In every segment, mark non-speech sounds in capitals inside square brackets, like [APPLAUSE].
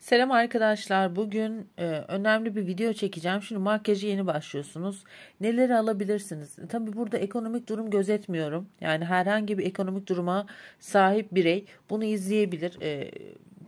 Selam arkadaşlar. Bugün e, önemli bir video çekeceğim. Şimdi makyajı yeni başlıyorsunuz. Neleri alabilirsiniz? E, tabii burada ekonomik durum gözetmiyorum. Yani herhangi bir ekonomik duruma sahip birey bunu izleyebilir. E,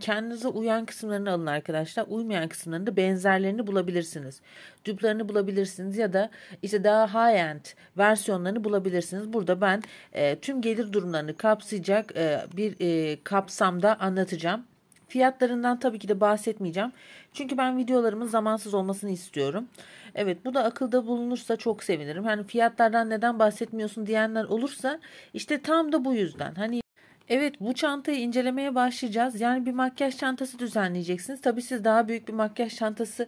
kendinize uyan kısımlarını alın arkadaşlar. Uymayan kısımlarında benzerlerini bulabilirsiniz. Duplarını bulabilirsiniz ya da işte daha high-end versiyonlarını bulabilirsiniz. Burada ben e, tüm gelir durumlarını kapsayacak e, bir e, kapsamda anlatacağım. Fiyatlarından tabii ki de bahsetmeyeceğim. Çünkü ben videolarımın zamansız olmasını istiyorum. Evet bu da akılda bulunursa çok sevinirim. Hani fiyatlardan neden bahsetmiyorsun diyenler olursa işte tam da bu yüzden. Hani Evet bu çantayı incelemeye başlayacağız. Yani bir makyaj çantası düzenleyeceksiniz. Tabii siz daha büyük bir makyaj çantası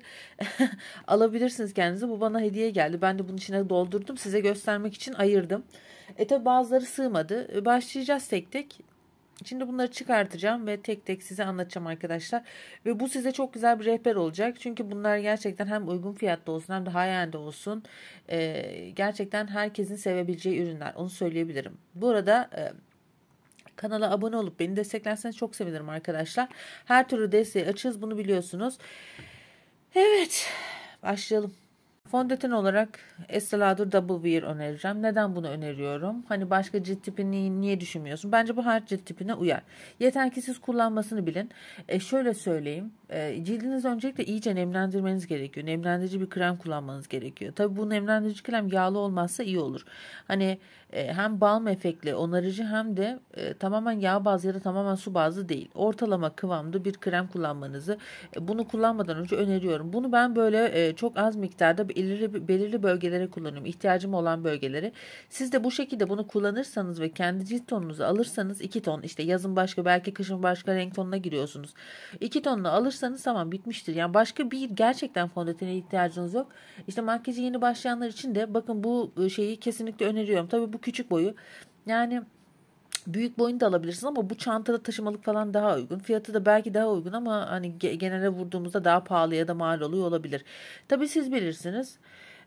[LAUGHS] alabilirsiniz kendinize. Bu bana hediye geldi. Ben de bunun içine doldurdum. Size göstermek için ayırdım. E tabi bazıları sığmadı. E, başlayacağız tek tek. Şimdi bunları çıkartacağım ve tek tek size anlatacağım arkadaşlar. Ve bu size çok güzel bir rehber olacak. Çünkü bunlar gerçekten hem uygun fiyatta olsun hem de high end olsun. Ee, gerçekten herkesin sevebileceği ürünler. Onu söyleyebilirim. Bu arada... E, Kanala abone olup beni desteklerseniz çok sevinirim arkadaşlar. Her türlü desteği açız bunu biliyorsunuz. Evet başlayalım. Fondöten olarak Estée Double Wear önereceğim. Neden bunu öneriyorum? Hani başka cilt tipini niye düşünmüyorsun? Bence bu her cilt tipine uyar. Yeter ki siz kullanmasını bilin. E şöyle söyleyeyim. E, cildinizi öncelikle iyice nemlendirmeniz gerekiyor. Nemlendirici bir krem kullanmanız gerekiyor. Tabii bu nemlendirici krem yağlı olmazsa iyi olur. Hani e, hem balm efekli onarıcı hem de e, tamamen yağ bazlı ya da tamamen su bazlı değil. Ortalama kıvamda bir krem kullanmanızı e, bunu kullanmadan önce öneriyorum. Bunu ben böyle e, çok az miktarda belirli, belirli bölgelere kullanıyorum. İhtiyacım olan bölgelere. Siz de bu şekilde bunu kullanırsanız ve kendi cilt tonunuzu alırsanız 2 ton işte yazın başka belki kışın başka renk tonuna giriyorsunuz. 2 tonla alırsanız tamam bitmiştir. Yani başka bir gerçekten fondötene ihtiyacınız yok. İşte makyaja yeni başlayanlar için de bakın bu e, şeyi kesinlikle öneriyorum. Tabii bu küçük boyu. Yani büyük boyunu da alabilirsiniz ama bu çantada taşımalık falan daha uygun. Fiyatı da belki daha uygun ama hani genele vurduğumuzda daha pahalı ya da mal oluyor olabilir. Tabii siz bilirsiniz.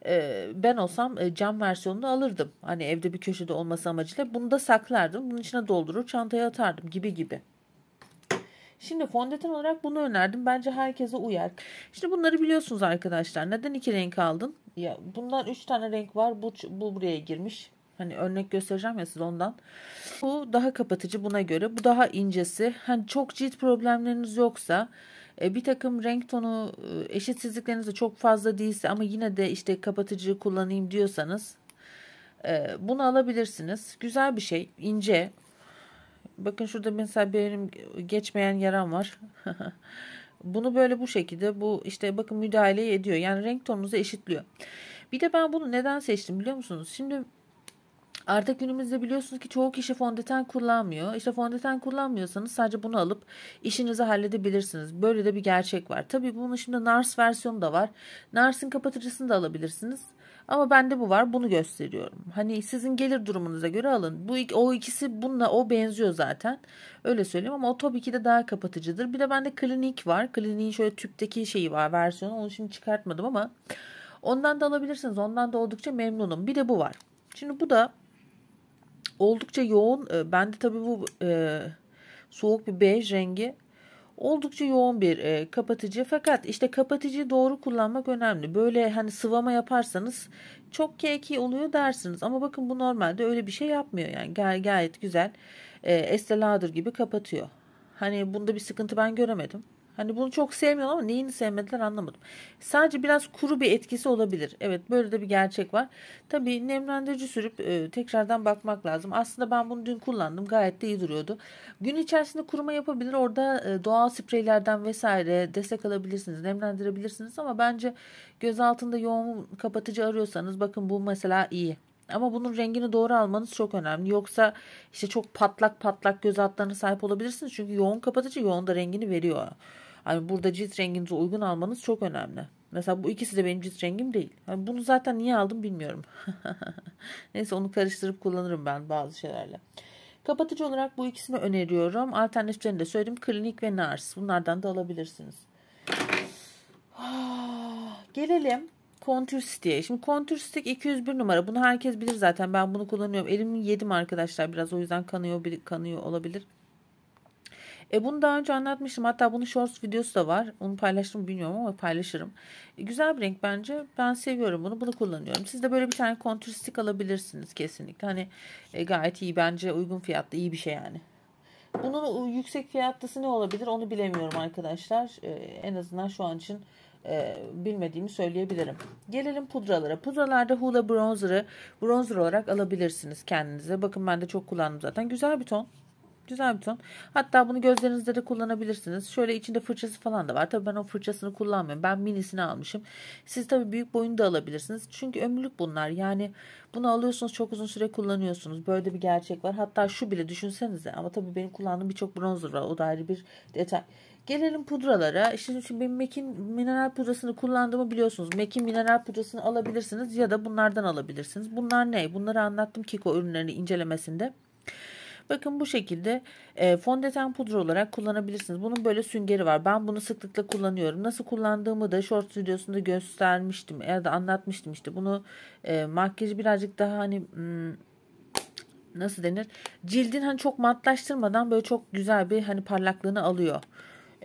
E, ben olsam e, cam versiyonunu alırdım. Hani evde bir köşede olması amacıyla bunu da saklardım. Bunun içine doldurur çantaya atardım gibi gibi. Şimdi fondöten olarak bunu önerdim. Bence herkese uyar. Şimdi bunları biliyorsunuz arkadaşlar. Neden iki renk aldın? Ya bundan üç tane renk var. Bu, bu buraya girmiş. Hani örnek göstereceğim ya siz ondan. Bu daha kapatıcı buna göre. Bu daha incesi. Hani çok cilt problemleriniz yoksa e, bir takım renk tonu e, eşitsizlikleriniz de çok fazla değilse ama yine de işte kapatıcı kullanayım diyorsanız e, bunu alabilirsiniz. Güzel bir şey. ince. Bakın şurada mesela benim geçmeyen yaram var. [LAUGHS] bunu böyle bu şekilde bu işte bakın müdahale ediyor. Yani renk tonunuzu eşitliyor. Bir de ben bunu neden seçtim biliyor musunuz? Şimdi Artık günümüzde biliyorsunuz ki çoğu kişi fondöten kullanmıyor. İşte fondöten kullanmıyorsanız sadece bunu alıp işinizi halledebilirsiniz. Böyle de bir gerçek var. Tabii bunun şimdi NARS versiyonu da var. NARS'ın kapatıcısını da alabilirsiniz. Ama bende bu var. Bunu gösteriyorum. Hani sizin gelir durumunuza göre alın. Bu o ikisi bununla o benziyor zaten. Öyle söyleyeyim ama o tabii ki de daha kapatıcıdır. Bir de bende klinik var. Kliniğin şöyle tüpteki şeyi var versiyonu. Onu şimdi çıkartmadım ama ondan da alabilirsiniz. Ondan da oldukça memnunum. Bir de bu var. Şimdi bu da oldukça yoğun. E, ben de tabii bu e, soğuk bir bej rengi oldukça yoğun bir e, kapatıcı fakat işte kapatıcı doğru kullanmak önemli. Böyle hani sıvama yaparsanız çok keki oluyor dersiniz ama bakın bu normalde öyle bir şey yapmıyor yani gay gayet güzel e, Estée Lauder gibi kapatıyor. Hani bunda bir sıkıntı ben göremedim. Hani bunu çok sevmiyorum ama neyini sevmediler anlamadım. Sadece biraz kuru bir etkisi olabilir. Evet böyle de bir gerçek var. Tabii nemlendirici sürüp e, tekrardan bakmak lazım. Aslında ben bunu dün kullandım. Gayet de iyi duruyordu. Gün içerisinde kuruma yapabilir. Orada e, doğal spreylerden vesaire destek alabilirsiniz. Nemlendirebilirsiniz ama bence göz altında yoğun kapatıcı arıyorsanız bakın bu mesela iyi. Ama bunun rengini doğru almanız çok önemli. Yoksa işte çok patlak patlak göz altlarına sahip olabilirsiniz. Çünkü yoğun kapatıcı yoğun da rengini veriyor. Hani burada cilt renginize uygun almanız çok önemli. Mesela bu ikisi de benim cilt rengim değil. Yani bunu zaten niye aldım bilmiyorum. [LAUGHS] Neyse onu karıştırıp kullanırım ben bazı şeylerle. Kapatıcı olarak bu ikisini öneriyorum. Alternatiflerini de söyledim. Klinik ve Nars. Bunlardan da alabilirsiniz. Ah, gelelim kontür stick'e. Şimdi kontür stick 201 numara. Bunu herkes bilir zaten. Ben bunu kullanıyorum. Elimi yedim arkadaşlar biraz. O yüzden kanıyor kanıyor olabilir. E, bunu daha önce anlatmıştım. Hatta bunun shorts videosu da var. Onu paylaştım bilmiyorum ama paylaşırım. E, güzel bir renk bence. Ben seviyorum bunu. Bunu kullanıyorum. Siz de böyle bir tane kontür alabilirsiniz kesinlikle. Hani e, gayet iyi bence. Uygun fiyatlı iyi bir şey yani. Bunun yüksek fiyatlısı ne olabilir onu bilemiyorum arkadaşlar. E, en azından şu an için e, bilmediğimi söyleyebilirim. Gelelim pudralara. Pudralarda hula Bronzer'ı bronzer olarak alabilirsiniz kendinize. Bakın ben de çok kullandım zaten. Güzel bir ton. Güzel bir ton. Hatta bunu gözlerinizde de kullanabilirsiniz. Şöyle içinde fırçası falan da var. Tabii ben o fırçasını kullanmıyorum. Ben minisini almışım. Siz tabii büyük boyunu da alabilirsiniz. Çünkü ömürlük bunlar. Yani bunu alıyorsunuz çok uzun süre kullanıyorsunuz. Böyle bir gerçek var. Hatta şu bile düşünsenize. Ama tabii benim kullandığım birçok bronzer var. O da ayrı bir detay. Gelelim pudralara. Şimdi şimdi benim Mekin mineral pudrasını kullandığımı biliyorsunuz. Mekin mineral pudrasını alabilirsiniz ya da bunlardan alabilirsiniz. Bunlar ne? Bunları anlattım Kiko ürünlerini incelemesinde. Bakın bu şekilde e, fondöten pudra olarak kullanabilirsiniz. Bunun böyle süngeri var. Ben bunu sıklıkla kullanıyorum. Nasıl kullandığımı da short videosunda göstermiştim ya da anlatmıştım işte. Bunu e, makyajı birazcık daha hani hmm, nasıl denir? Cildin hani çok matlaştırmadan böyle çok güzel bir hani parlaklığını alıyor.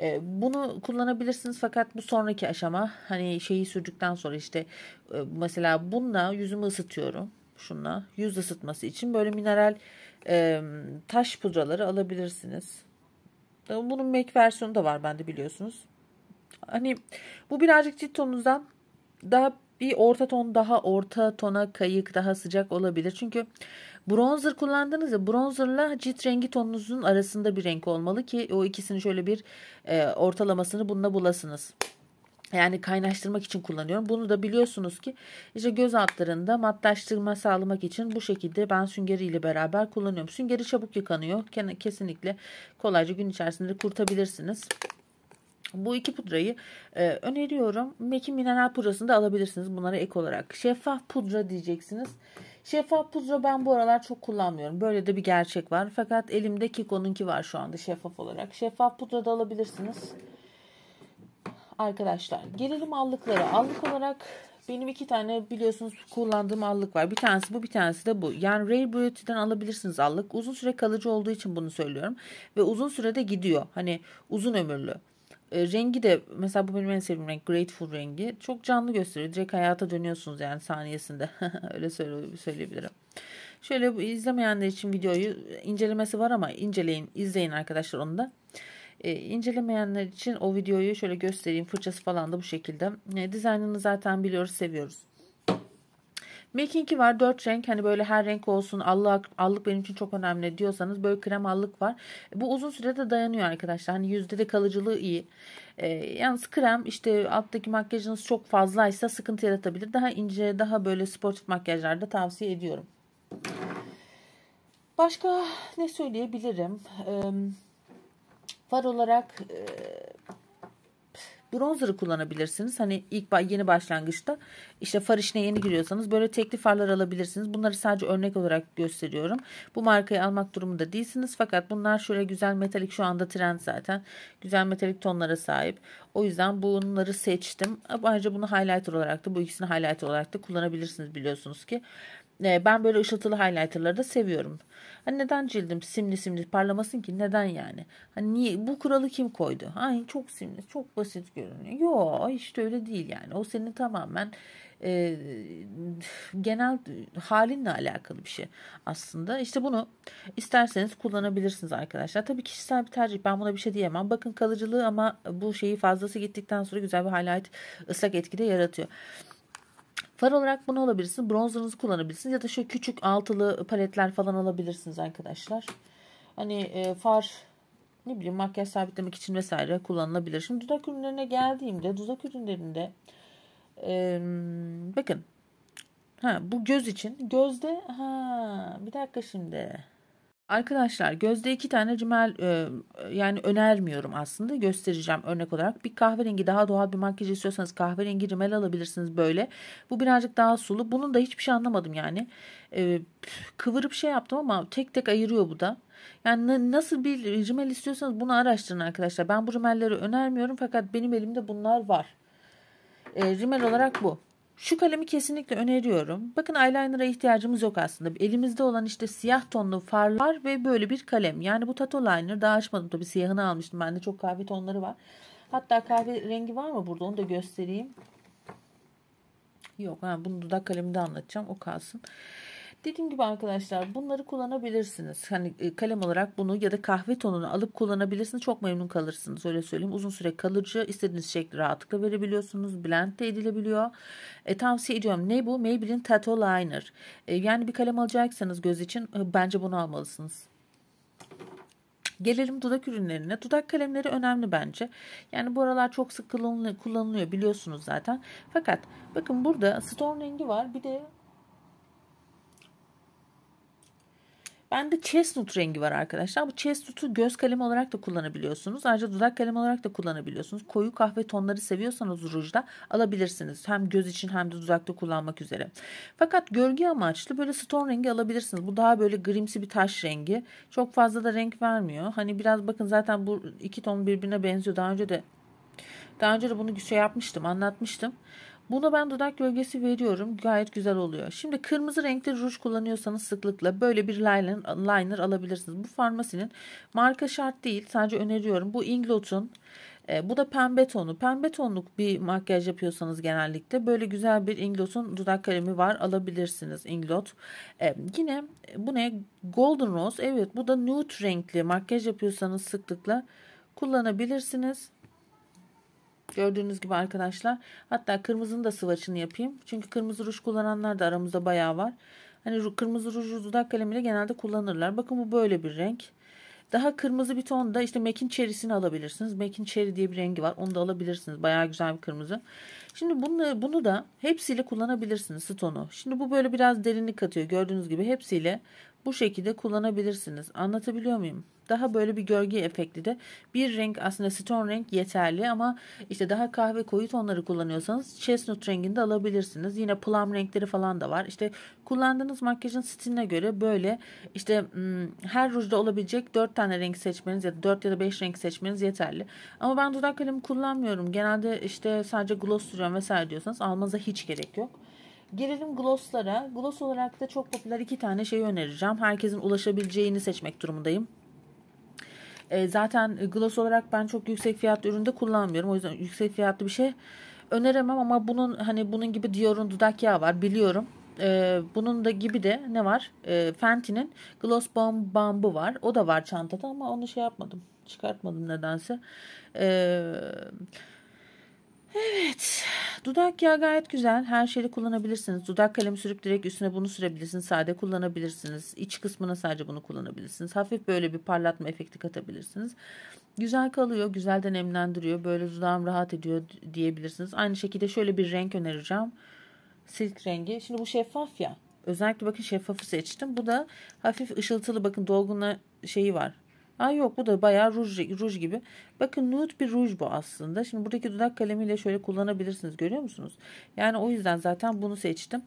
E, bunu kullanabilirsiniz fakat bu sonraki aşama hani şeyi sürdükten sonra işte e, mesela bununla yüzümü ısıtıyorum şunla yüz ısıtması için böyle mineral e, taş pudraları alabilirsiniz. E, bunun make versiyonu da var bende biliyorsunuz. Hani bu birazcık cilt tonunuzdan daha bir orta ton daha orta tona kayık daha sıcak olabilir. Çünkü bronzer kullandığınızda bronzerla cilt rengi tonunuzun arasında bir renk olmalı ki o ikisini şöyle bir e, ortalamasını bununla bulasınız. Yani kaynaştırmak için kullanıyorum. Bunu da biliyorsunuz ki işte göz altlarında matlaştırma sağlamak için bu şekilde ben süngeri ile beraber kullanıyorum. Süngeri çabuk yıkanıyor. Kesinlikle kolayca gün içerisinde kurtabilirsiniz. Bu iki pudrayı e, öneriyorum. Mekin mineral pudrasını da alabilirsiniz bunlara ek olarak. Şeffaf pudra diyeceksiniz. Şeffaf pudra ben bu aralar çok kullanmıyorum. Böyle de bir gerçek var. Fakat elimde Kiko'nunki var şu anda şeffaf olarak. Şeffaf pudra da alabilirsiniz arkadaşlar gelelim allıklara. Allık olarak benim iki tane biliyorsunuz kullandığım allık var. Bir tanesi bu bir tanesi de bu. Yani ray Beauty'den alabilirsiniz allık. Uzun süre kalıcı olduğu için bunu söylüyorum. Ve uzun sürede gidiyor. Hani uzun ömürlü. E, rengi de mesela bu benim en sevdiğim renk Grateful rengi. Çok canlı gösteriyor. Direkt hayata dönüyorsunuz yani saniyesinde. [LAUGHS] Öyle söyleyebilirim. Şöyle bu izlemeyenler için videoyu incelemesi var ama inceleyin, izleyin arkadaşlar onu da. E, incelemeyenler için o videoyu şöyle göstereyim. Fırçası falan da bu şekilde. E, dizaynını zaten biliyoruz, seviyoruz. Making'i var 4 renk hani böyle her renk olsun allık, allık benim için çok önemli diyorsanız böyle krem allık var. Bu uzun sürede dayanıyor arkadaşlar hani yüzde de kalıcılığı iyi. Ee, yalnız krem işte alttaki makyajınız çok fazlaysa sıkıntı yaratabilir. Daha ince daha böyle sportif makyajlarda tavsiye ediyorum. Başka ne söyleyebilirim? Ee, Far olarak e, bronzer'ı kullanabilirsiniz. Hani ilk yeni başlangıçta işte far işine yeni giriyorsanız böyle tekli farlar alabilirsiniz. Bunları sadece örnek olarak gösteriyorum. Bu markayı almak durumunda değilsiniz. Fakat bunlar şöyle güzel metalik şu anda trend zaten. Güzel metalik tonlara sahip. O yüzden bunları seçtim. Ayrıca bunu highlighter olarak da bu ikisini highlighter olarak da kullanabilirsiniz biliyorsunuz ki. Ee, ben böyle ışıltılı highlighterları da seviyorum. Hani neden cildim simli simli parlamasın ki? Neden yani? Hani niye bu kuralı kim koydu? Ay çok simli, çok basit görünüyor. Yo, işte öyle değil yani. O senin tamamen e, genel halinle alakalı bir şey aslında. İşte bunu isterseniz kullanabilirsiniz arkadaşlar. Tabii kişisel bir tercih. Ben buna bir şey diyemem. Bakın kalıcılığı ama bu şeyi fazlası gittikten sonra güzel bir highlight ıslak etkide yaratıyor. Far olarak bunu alabilirsiniz. Bronzerınızı kullanabilirsiniz. Ya da şöyle küçük altılı paletler falan alabilirsiniz arkadaşlar. Hani e, far ne bileyim makyaj sabitlemek için vesaire kullanılabilir. Şimdi dudak ürünlerine geldiğimde dudak ürünlerinde e, bakın ha, bu göz için gözde ha, bir dakika şimdi Arkadaşlar gözde iki tane rimel e, e, yani önermiyorum aslında göstereceğim örnek olarak. Bir kahverengi daha doğal bir makyaj istiyorsanız kahverengi rimel alabilirsiniz böyle. Bu birazcık daha sulu. Bunun da hiçbir şey anlamadım yani. E, kıvırıp şey yaptım ama tek tek ayırıyor bu da. Yani nasıl bir rimel istiyorsanız bunu araştırın arkadaşlar. Ben bu rimelleri önermiyorum fakat benim elimde bunlar var. E, rimel olarak bu. Şu kalemi kesinlikle öneriyorum. Bakın eyeliner'a ihtiyacımız yok aslında. Elimizde olan işte siyah tonlu farlar ve böyle bir kalem. Yani bu tato liner daha açmadım tabii siyahını almıştım. Bende çok kahve tonları var. Hatta kahve rengi var mı burada onu da göstereyim. Yok ha, bunu dudak kaleminde anlatacağım o kalsın. Dediğim gibi arkadaşlar bunları kullanabilirsiniz. Hani e, kalem olarak bunu ya da kahve tonunu alıp kullanabilirsiniz. Çok memnun kalırsınız öyle söyleyeyim. Uzun süre kalıcı istediğiniz şekli rahatlıkla verebiliyorsunuz. Blend de edilebiliyor. E, tavsiye ediyorum. Ne bu? Maybelline Tattoo Liner. E, yani bir kalem alacaksanız göz için e, bence bunu almalısınız. Gelelim dudak ürünlerine. Dudak kalemleri önemli bence. Yani bu aralar çok sık kullanılıyor biliyorsunuz zaten. Fakat bakın burada storm rengi var. Bir de Bende chestnut rengi var arkadaşlar. Bu chestnut'u göz kalemi olarak da kullanabiliyorsunuz. Ayrıca dudak kalemi olarak da kullanabiliyorsunuz. Koyu kahve tonları seviyorsanız rujda alabilirsiniz. Hem göz için hem de dudakta kullanmak üzere. Fakat gölge amaçlı böyle stone rengi alabilirsiniz. Bu daha böyle grimsi bir taş rengi. Çok fazla da renk vermiyor. Hani biraz bakın zaten bu iki ton birbirine benziyor. Daha önce de daha önce de bunu şey yapmıştım, anlatmıştım. Buna ben dudak gölgesi veriyorum. Gayet güzel oluyor. Şimdi kırmızı renkli ruj kullanıyorsanız sıklıkla böyle bir liner, liner alabilirsiniz. Bu farmasinin marka şart değil. Sadece öneriyorum. Bu Inglot'un e, bu da pembe tonu. Pembe tonluk bir makyaj yapıyorsanız genellikle böyle güzel bir Inglot'un dudak kalemi var. Alabilirsiniz Inglot. E, yine bu ne? Golden Rose. Evet bu da nude renkli makyaj yapıyorsanız sıklıkla kullanabilirsiniz. Gördüğünüz gibi arkadaşlar hatta kırmızının da sıvaçını yapayım. Çünkü kırmızı ruj kullananlar da aramızda bayağı var. Hani kırmızı ruju dudak kalemiyle genelde kullanırlar. Bakın bu böyle bir renk. Daha kırmızı bir tonda işte Mac'in Cherry'sini alabilirsiniz. Mac'in Cherry diye bir rengi var. Onu da alabilirsiniz. Bayağı güzel bir kırmızı. Şimdi bunu, bunu da hepsiyle kullanabilirsiniz stonu. Şimdi bu böyle biraz derinlik katıyor. Gördüğünüz gibi hepsiyle bu şekilde kullanabilirsiniz. Anlatabiliyor muyum? Daha böyle bir gölge efekti de bir renk aslında stone renk yeterli ama işte daha kahve koyu tonları kullanıyorsanız chestnut renginde alabilirsiniz. Yine plum renkleri falan da var. İşte kullandığınız makyajın stiline göre böyle işte hmm, her rujda olabilecek 4 tane renk seçmeniz ya da 4 ya da 5 renk seçmeniz yeterli. Ama ben dudak kalemi kullanmıyorum. Genelde işte sadece gloss sürüyorum vesaire diyorsanız almanıza hiç gerek yok. Gelelim glosslara. Gloss olarak da çok popüler iki tane şey önereceğim. Herkesin ulaşabileceğini seçmek durumundayım. E, zaten gloss olarak ben çok yüksek fiyatlı üründe kullanmıyorum. O yüzden yüksek fiyatlı bir şey öneremem ama bunun hani bunun gibi Dior'un dudak yağı var biliyorum. E, bunun da gibi de ne var? E, Fenty'nin Gloss Bomb Bambı var. O da var çantada ama onu şey yapmadım. Çıkartmadım nedense. Eee Evet. Dudak yağı gayet güzel. Her şeyi kullanabilirsiniz. Dudak kalemi sürüp direkt üstüne bunu sürebilirsiniz. Sade kullanabilirsiniz. İç kısmına sadece bunu kullanabilirsiniz. Hafif böyle bir parlatma efekti katabilirsiniz. Güzel kalıyor. Güzel de nemlendiriyor. Böyle dudağım rahat ediyor diyebilirsiniz. Aynı şekilde şöyle bir renk önereceğim. Silk rengi. Şimdi bu şeffaf ya. Özellikle bakın şeffafı seçtim. Bu da hafif ışıltılı. Bakın dolgunla şeyi var. Ha yok bu da bayağı ruj, ruj gibi. Bakın nude bir ruj bu aslında. Şimdi buradaki dudak kalemiyle şöyle kullanabilirsiniz görüyor musunuz? Yani o yüzden zaten bunu seçtim.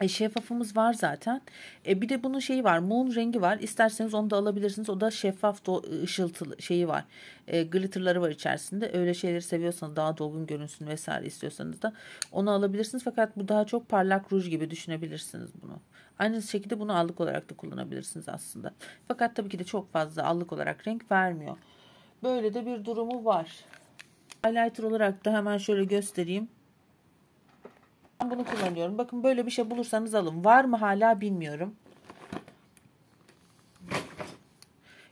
E, şeffafımız var zaten. E, bir de bunun şeyi var. Moon rengi var. İsterseniz onu da alabilirsiniz. O da şeffaf do- ıı, ışıltılı şeyi var. E, glitterları var içerisinde. Öyle şeyleri seviyorsanız daha dolgun görünsün vesaire istiyorsanız da onu alabilirsiniz. Fakat bu daha çok parlak ruj gibi düşünebilirsiniz bunu. Aynı şekilde bunu allık olarak da kullanabilirsiniz aslında. Fakat tabii ki de çok fazla allık olarak renk vermiyor. Böyle de bir durumu var. Highlighter olarak da hemen şöyle göstereyim bunu kullanıyorum. Bakın böyle bir şey bulursanız alın. Var mı hala bilmiyorum.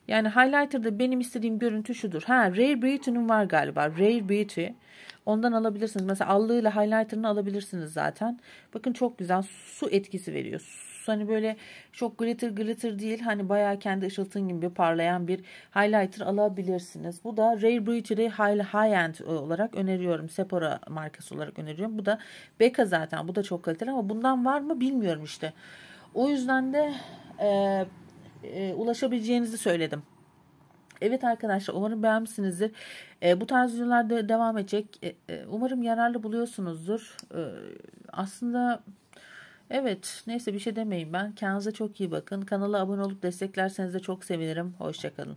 Yani highlighter'da benim istediğim görüntü şudur. Ha Rare Beauty'nin var galiba. Rare Beauty. Ondan alabilirsiniz. Mesela allığıyla highlighter'ını alabilirsiniz zaten. Bakın çok güzel su etkisi veriyor. Lux hani böyle çok glitter glitter değil hani baya kendi ışıltın gibi parlayan bir highlighter alabilirsiniz. Bu da Rare Beauty'de high, high end e, olarak öneriyorum. Sephora markası olarak öneriyorum. Bu da Becca zaten bu da çok kaliteli ama bundan var mı bilmiyorum işte. O yüzden de e, e, ulaşabileceğinizi söyledim. Evet arkadaşlar umarım beğenmişsinizdir. E, bu tarz videolar da devam edecek. E, e, umarım yararlı buluyorsunuzdur. E, aslında Evet neyse bir şey demeyin ben. Kendinize çok iyi bakın. Kanala abone olup desteklerseniz de çok sevinirim. Hoşçakalın.